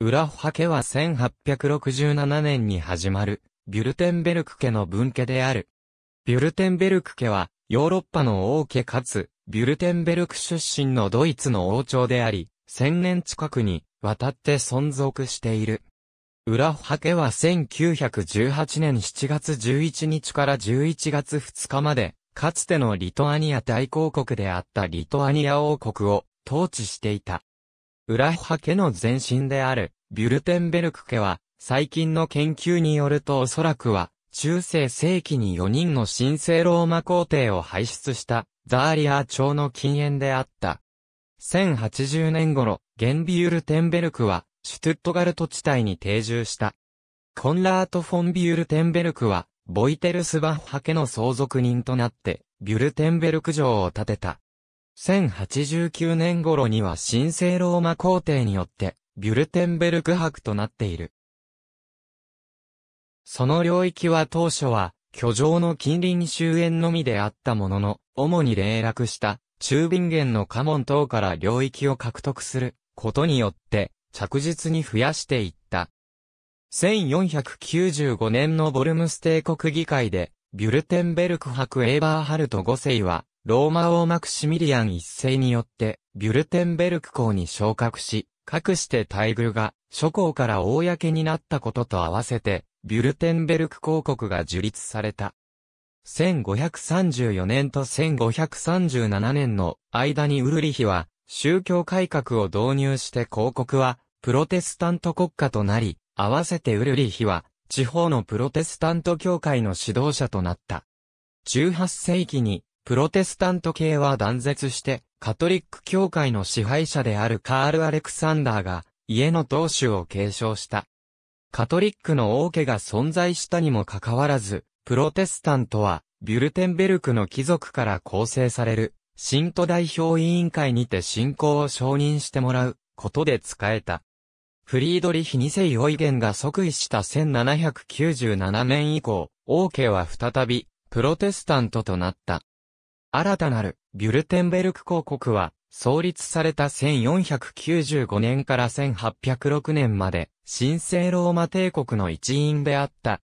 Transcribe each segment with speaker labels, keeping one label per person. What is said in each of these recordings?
Speaker 1: ラフハ家は1867年に始まる、ビュルテンベルク家の分家である。ビュルテンベルク家は、ヨーロッパの王家かつ、ビュルテンベルク出身のドイツの王朝であり、1000年近くに渡って存続している。ラフハ家は1918年7月11日から11月2日まで、かつてのリトアニア大公国であったリトアニア王国を統治していた。ウラッハ家の前身である、ビュルテンベルク家は、最近の研究によるとおそらくは、中世世紀に4人の神聖ローマ皇帝を輩出した、ザーリア朝の禁煙であった。1080年頃、ゲンビュルテンベルクは、シュトゥットガルト地帯に定住した。コンラート・フォンビュルテンベルクは、ボイテルスバッハ家の相続人となって、ビュルテンベルク城を建てた。1089年頃には神聖ローマ皇帝によって、ビュルテンベルク博となっている。その領域は当初は、居城の近隣周辺のみであったものの、主に霊落した、中便元の家紋等から領域を獲得する、ことによって、着実に増やしていった。1495年のボルムス帝国議会で、ビュルテンベルク博エーバーハルト5世は、ローマ王マクシミリアン一世によって、ビュルテンベルク公に昇格し、かくして大遇が、諸公から公になったことと合わせて、ビュルテンベルク公国が樹立された。1534年と1537年の間にウルリヒは、宗教改革を導入して公国は、プロテスタント国家となり、合わせてウルリヒは、地方のプロテスタント教会の指導者となった。18世紀にプロテスタント系は断絶して、カトリック教会の支配者であるカール・アレクサンダーが、家の当主を継承した。カトリックの王家が存在したにもかかわらず、プロテスタントは、ビュルテンベルクの貴族から構成される、信徒代表委員会にて信仰を承認してもらう、ことで使えた。フリードリヒ二世オイゲンが即位した1797年以降、王家は再び、プロテスタントとなった。新たなる、ビュルテンベルク公国は、創立された1495年から1806年まで、神聖ローマ帝国の一員であった。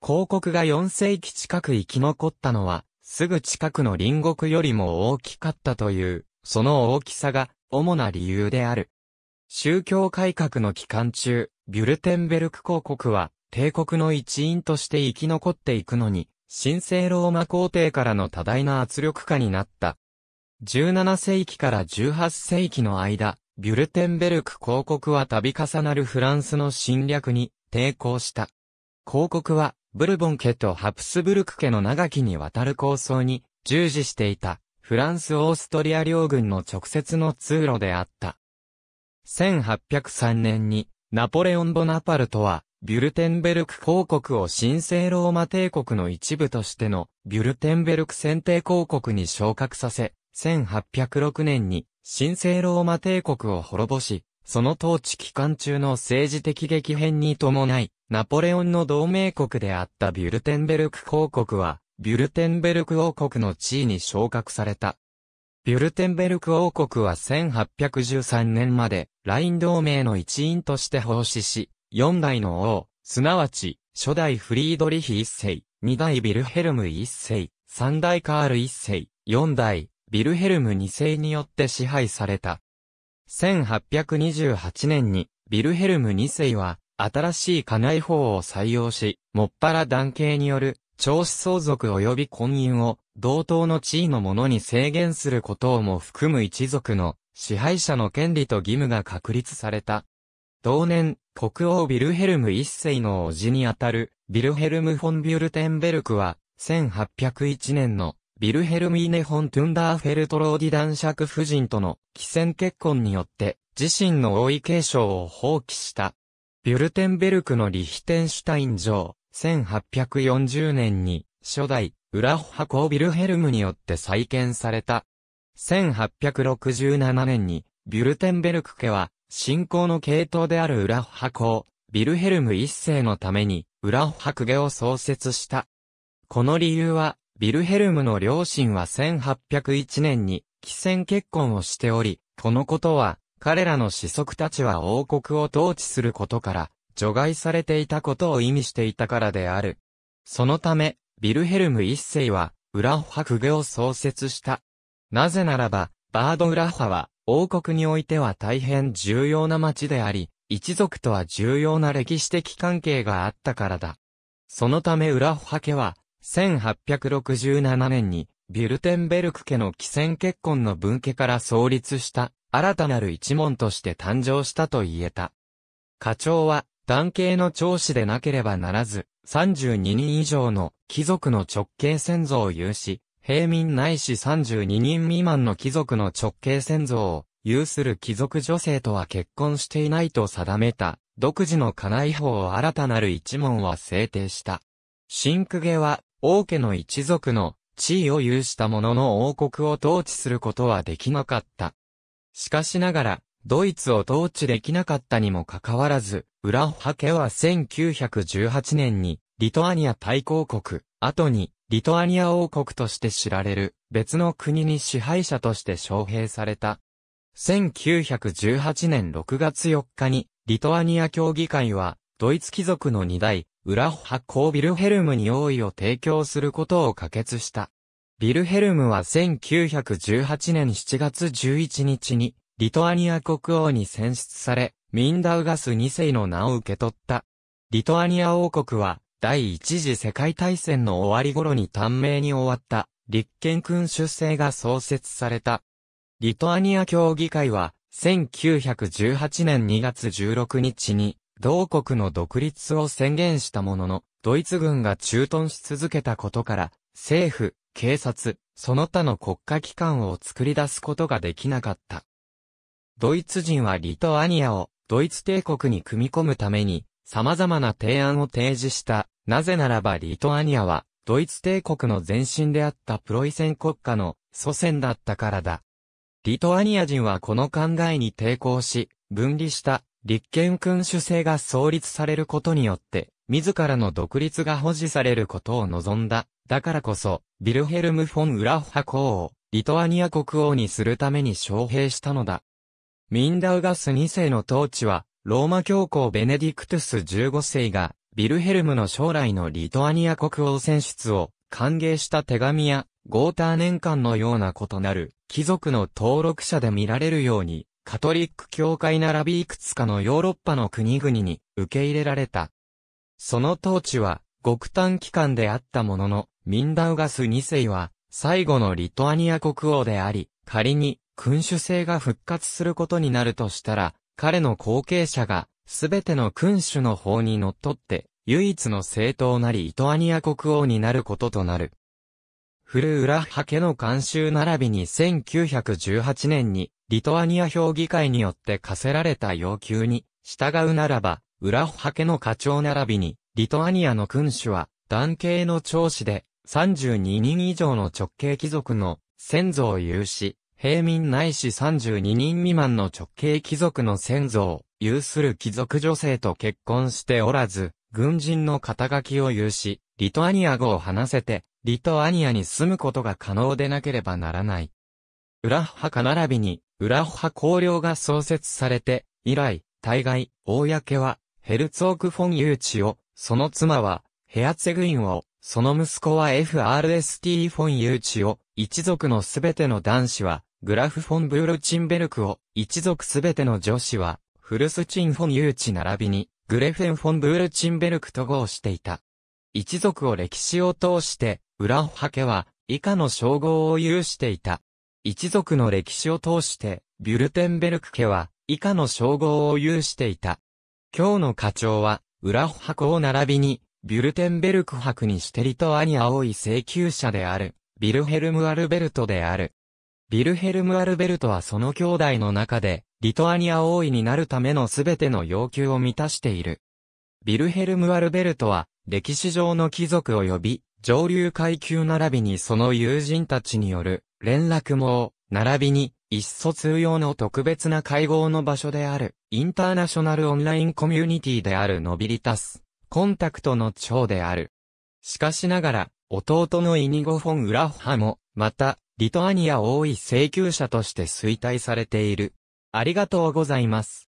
Speaker 1: 公国が4世紀近く生き残ったのは、すぐ近くの隣国よりも大きかったという、その大きさが、主な理由である。宗教改革の期間中、ビュルテンベルク公国は、帝国の一員として生き残っていくのに、神聖ローマ皇帝からの多大な圧力下になった。17世紀から18世紀の間、ビュルテンベルク公国は度重なるフランスの侵略に抵抗した。公国は、ブルボン家とハプスブルク家の長きにわたる構想に従事していた、フランス・オーストリア領軍の直接の通路であった。1803年に、ナポレオン・ボナパルトは、ビュルテンベルク公国を神聖ローマ帝国の一部としてのビュルテンベルク選定公国に昇格させ、1806年に神聖ローマ帝国を滅ぼし、その統治期間中の政治的激変に伴い、ナポレオンの同盟国であったビュルテンベルク公国は、ビュルテンベルク王国の地位に昇格された。ビュルテンベルク王国は1813年まで、ライン同盟の一員として奉仕し、四代の王、すなわち、初代フリードリヒ一世、二代ビルヘルム一世、三代カール一世、四代、ビルヘルム二世によって支配された。1828年に、ビルヘルム二世は、新しい家内法を採用し、もっぱら男系による、長子相続及び婚姻を、同等の地位の者に制限することをも含む一族の、支配者の権利と義務が確立された。同年、国王ビルヘルム一世の叔父にあたる、ビルヘルム・フォン・ビュルテンベルクは、1801年の、ビルヘルミーネ・フォン・トゥンダーフェルトローディ男爵夫人との、既戦結婚によって、自身の王位継承を放棄した。ビュルテンベルクのリヒテンシュタイン城、1840年に、初代、ウラホハコー・ビルヘルムによって再建された。1867年に、ビュルテンベルク家は、信仰の系統であるウラッハ公、ビルヘルム一世のために、ウラッハクゲを創設した。この理由は、ビルヘルムの両親は1801年に、寄戦結婚をしており、このことは、彼らの子息たちは王国を統治することから、除外されていたことを意味していたからである。そのため、ビルヘルム一世は、ウラッハクゲを創設した。なぜならば、バードウラッハは、王国においては大変重要な町であり、一族とは重要な歴史的関係があったからだ。そのためホハ家は、1867年に、ビュルテンベルク家の既戦結婚の分家から創立した、新たなる一門として誕生したと言えた。課長は、男系の長子でなければならず、32人以上の貴族の直系先祖を有し、平民ないし32人未満の貴族の直系先祖を有する貴族女性とは結婚していないと定めた、独自の家内法を新たなる一門は制定した。新区家は、王家の一族の地位を有した者の王国を統治することはできなかった。しかしながら、ドイツを統治できなかったにもかかわらず、ウラハ家は1918年に、リトアニア大公国、後に、リトアニア王国として知られる別の国に支配者として招聘された。1918年6月4日に、リトアニア協議会は、ドイツ貴族の二代、ウラホハ・コー・ビルヘルムに王位を提供することを可決した。ビルヘルムは1918年7月11日に、リトアニア国王に選出され、ミンダウガス2世の名を受け取った。リトアニア王国は、第一次世界大戦の終わり頃に短命に終わった、立憲君主制が創設された。リトアニア協議会は、1918年2月16日に、同国の独立を宣言したものの、ドイツ軍が駐屯し続けたことから、政府、警察、その他の国家機関を作り出すことができなかった。ドイツ人はリトアニアをドイツ帝国に組み込むために様々な提案を提示したなぜならばリトアニアは、ドイツ帝国の前身であったプロイセン国家の祖先だったからだ。リトアニア人はこの考えに抵抗し、分離した立憲君主制が創立されることによって、自らの独立が保持されることを望んだ。だからこそ、ビルヘルム・フォン・ウラッハ公を、リトアニア国王にするために招聘したのだ。ミンダウガス2世の統治は、ローマ教皇ベネディクトゥス15世がビルヘルムの将来のリトアニア国王選出を歓迎した手紙や、ゴーター年間のような異なる貴族の登録者で見られるように、カトリック教会並びいくつかのヨーロッパの国々に受け入れられた。その統治は、極端期間であったものの、ミンダウガス2世は、最後のリトアニア国王であり、仮に君主制が復活することになるとしたら、彼の後継者がすべての君主の法に則っって、唯一の正当なりイトアニア国王になることとなる。フルーラッハ家の監修並びに1918年に、リトアニア評議会によって課せられた要求に、従うならば、ウラッハ家の課長並びに、リトアニアの君主は、男系の長子で、32人以上の直系貴族の先祖を有し、平民ないし32人未満の直系貴族の先祖を有する貴族女性と結婚しておらず、軍人の肩書きを有し、リトアニア語を話せて、リトアニアに住むことが可能でなければならない。ウラッハカ並びに、ウラッハ公領が創設されて、以来、大概、公は、ヘルツォーク・フォン・ユーチを、その妻は、ヘアツェグインを、その息子は FRST フォン・ユーチを、一族のすべての男子は、グラフフォン・ブールチンベルクを、一族すべての女子は、フルスチン・フォン・ユーチ並びに、グレフェン・フォン・ブールチンベルクと号していた。一族を歴史を通して、ウラホハケは、以下の称号を有していた。一族の歴史を通して、ビュルテンベルク家は、以下の称号を有していた。今日の課長は、ウラホハコを並びに、ビュルテンベルク博にしてリトアニア多い請求者である、ビルヘルム・アルベルトである。ビルヘルム・アルベルトはその兄弟の中で、リトアニア王位になるためのすべての要求を満たしている。ビルヘルム・アルベルトは、歴史上の貴族及び、上流階級並びにその友人たちによる、連絡網、並びに、一疎通用の特別な会合の場所である、インターナショナルオンラインコミュニティであるノビリタス、コンタクトの長である。しかしながら、弟のイニゴ・フォン・ウラッハも、また、リトアニア王位請求者として衰退されている。ありがとうございます。